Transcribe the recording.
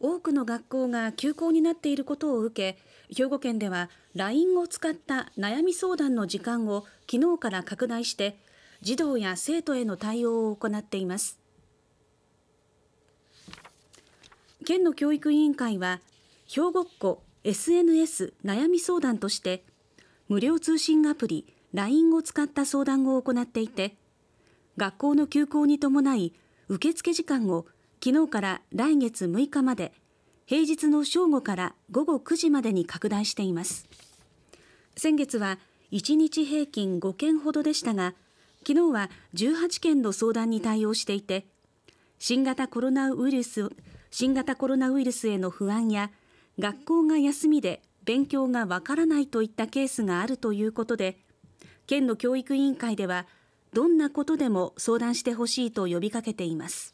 多くの学校が休校になっていることを受け兵庫県では LINE を使った悩み相談の時間を昨日から拡大して児童や生徒への対応を行っています県の教育委員会は兵庫っ子 SNS 悩み相談として無料通信アプリ LINE を使った相談を行っていて学校の休校に伴い受付時間を昨日から来月6日まで平日の正午から午後9時までに拡大しています先月は1日平均5件ほどでしたが昨日は18件の相談に対応していて新型コロナウイルス新型コロナウイルスへの不安や学校が休みで勉強がわからないといったケースがあるということで県の教育委員会ではどんなことでも相談してほしいと呼びかけています。